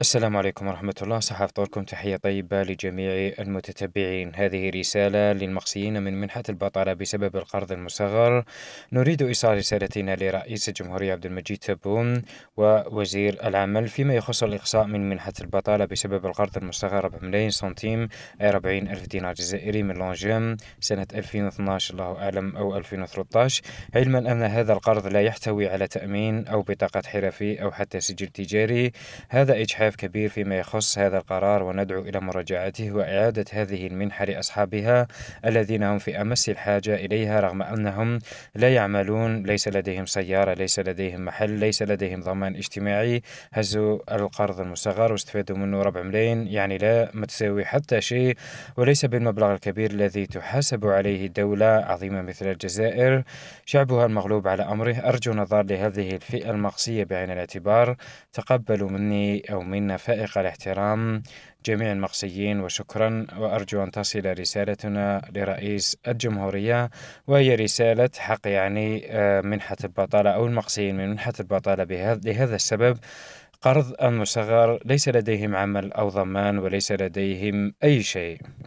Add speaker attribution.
Speaker 1: السلام عليكم ورحمة الله صحة فطوركم تحية طيبة لجميع المتتبعين هذه رسالة للمقصيين من منحة البطالة بسبب القرض المصغر نريد إيصال رسالتنا لرئيس الجمهورية عبد المجيد تبون ووزير العمل فيما يخص الإقصاء من منحة البطالة بسبب القرض المصغر بملايين ملايين سنتيم أي 40 ألف دينار جزائري من لونجيم سنة 2012 الله أعلم أو 2013 علما أن هذا القرض لا يحتوي على تأمين أو بطاقة حرفي أو حتى سجل تجاري هذا إجحاف إسعاف كبير فيما يخص هذا القرار وندعو إلى مراجعته وإعادة هذه المنحة لأصحابها الذين هم في أمس الحاجة إليها رغم أنهم لا يعملون ليس لديهم سيارة ليس لديهم محل ليس لديهم ضمان اجتماعي هزوا القرض المصغر واستفادوا منه ربع ملايين يعني لا ما تساوي حتى شيء وليس بالمبلغ الكبير الذي تحاسب عليه دولة عظيمة مثل الجزائر شعبها المغلوب على أمره أرجو نظر لهذه الفئة المقصية بعين الاعتبار تقبلوا مني أو مني منا فائق الاحترام جميع المقصيين وشكرا وأرجو أن تصل رسالتنا لرئيس الجمهورية وهي رسالة حق يعني آه، منحة البطالة أو المقصيين من منحة البطالة لهذا السبب قرض المصغر ليس لديهم عمل أو ضمان وليس لديهم أي شيء